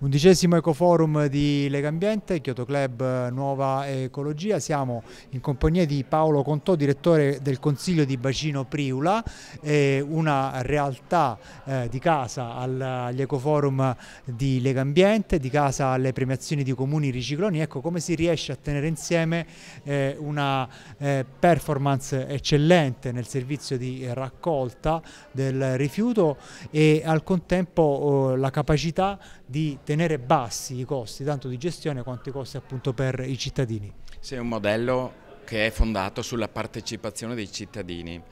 Undicesimo Ecoforum di Legambiente, Kyoto Club Nuova Ecologia, siamo in compagnia di Paolo Contò, direttore del Consiglio di Bacino Priula, una realtà eh, di casa agli Ecoforum di Legambiente, di casa alle premiazioni di comuni ricicloni, ecco come si riesce a tenere insieme eh, una eh, performance eccellente nel servizio di raccolta del rifiuto e al contempo oh, la capacità di tenere tenere bassi i costi tanto di gestione quanto i costi appunto per i cittadini. Sì, è un modello che è fondato sulla partecipazione dei cittadini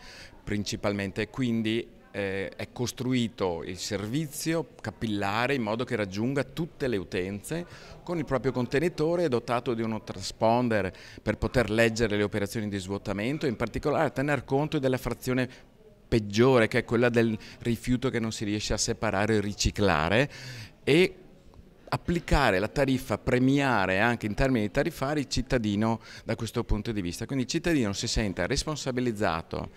principalmente, quindi eh, è costruito il servizio capillare in modo che raggiunga tutte le utenze con il proprio contenitore dotato di uno transponder per poter leggere le operazioni di svuotamento e in particolare tener conto della frazione peggiore che è quella del rifiuto che non si riesce a separare e riciclare e applicare la tariffa, premiare anche in termini tariffari il cittadino da questo punto di vista. Quindi il cittadino si senta responsabilizzato,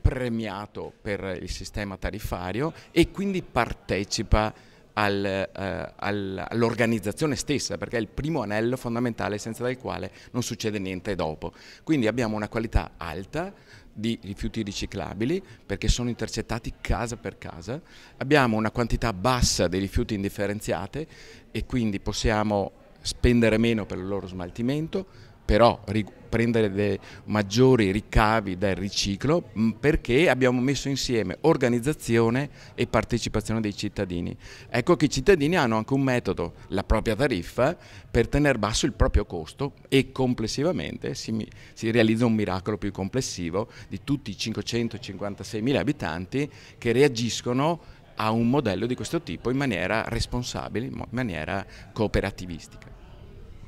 premiato per il sistema tariffario e quindi partecipa al, eh, all'organizzazione stessa, perché è il primo anello fondamentale senza il quale non succede niente dopo. Quindi abbiamo una qualità alta di rifiuti riciclabili perché sono intercettati casa per casa, abbiamo una quantità bassa di rifiuti indifferenziati e quindi possiamo spendere meno per il loro smaltimento, però prendere maggiori ricavi dal riciclo perché abbiamo messo insieme organizzazione e partecipazione dei cittadini. Ecco che i cittadini hanno anche un metodo, la propria tariffa, per tenere basso il proprio costo e complessivamente si, si realizza un miracolo più complessivo di tutti i 556.000 abitanti che reagiscono a un modello di questo tipo in maniera responsabile, in maniera cooperativistica.